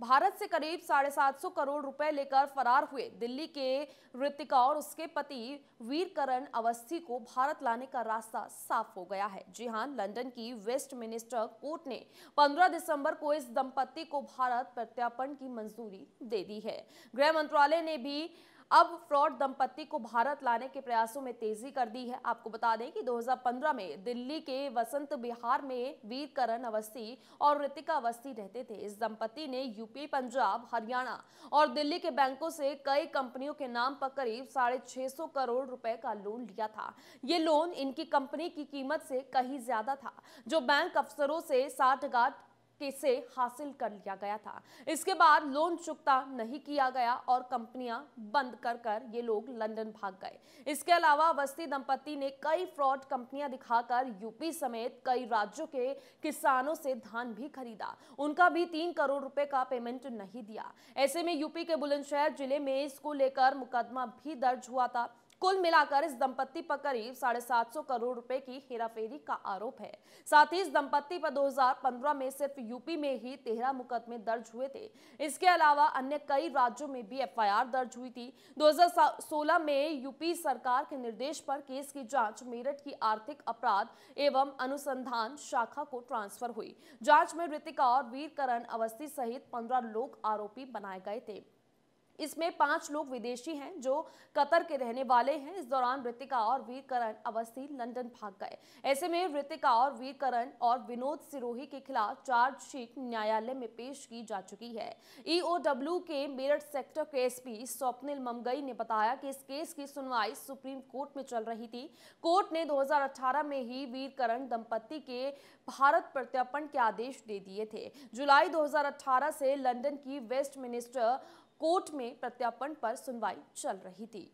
भारत से करीब साढ़े सात सौ करोड़ रुपए लेकर फरार हुए दिल्ली के ऋतिका और उसके पति वीरकरण अवस्थी को भारत लाने का रास्ता साफ हो गया है जी हां लंदन की वेस्ट मिनिस्टर कोर्ट ने 15 दिसंबर को इस दंपत्ति को भारत प्रत्यापन की मंजूरी दे दी है गृह मंत्रालय ने भी अब फ्रॉड दंपत्ति को भारत लाने के प्रयासों में तेजी कर दी है आपको बता दें कि 2015 में दिल्ली के वसंत बिहार में वीर करण अवस्थी और ऋतिका अवस्थी रहते थे इस दंपत्ति ने यूपी पंजाब हरियाणा और दिल्ली के बैंकों से कई कंपनियों के नाम पर करीब साढ़े छह करोड़ रुपए का लोन लिया था ये लोन इनकी कंपनी की कीमत से कहीं ज्यादा था जो बैंक अफसरों से साठ के से हासिल कर लिया गया था इसके बाद लोन चुकता नहीं किया गया और कंपनियां बंद कर कर ये लोग लंदन भाग गए इसके अलावा वस्ती दंपति ने कई फ्रॉड कंपनियां दिखाकर यूपी समेत कई राज्यों के किसानों से धान भी खरीदा उनका भी तीन करोड़ रुपए का पेमेंट नहीं दिया ऐसे में यूपी के बुलंदशहर जिले में इसको लेकर मुकदमा भी दर्ज हुआ था कुल मिलाकर इस दंपत्ति पर करीब साढ़े सात सौ करोड़ रुपए की हेराफेरी का आरोप है साथ ही इस दंपत्ति पर 2015 में सिर्फ यूपी में ही तेरह मुकदमे दर्ज हुए थे इसके अलावा अन्य कई राज्यों में भी एफआईआर दर्ज हुई थी 2016 में यूपी सरकार के निर्देश पर केस की जांच मेरठ की आर्थिक अपराध एवं अनुसंधान शाखा को ट्रांसफर हुई जांच में ऋतिका और वीरकरण अवस्थी सहित पंद्रह लोग आरोपी बनाए गए थे इसमें पांच लोग विदेशी हैं जो कतर के रहने वाले हैं इस दौरान ऋतिका और वीरकरण अवस्थी लंदन भाग गए ऐसे में ऋतिका और वीरकरण और विनोद सिरोही के खिलाफ चार्जशीट न्यायालय में पेश की जा चुकी है ईओडब्ल्यू e के मेरठ सेक्टर के एसपी स्वप्निल ममगई ने बताया कि इस केस की सुनवाई सुप्रीम कोर्ट में चल रही थी कोर्ट ने दो में ही वीरकरण दंपत्ति के भारत प्रत्यर्पण के आदेश दे दिए थे जुलाई दो से लंदन की वेस्ट मिनिस्टर कोर्ट में प्रत्यापन पर सुनवाई चल रही थी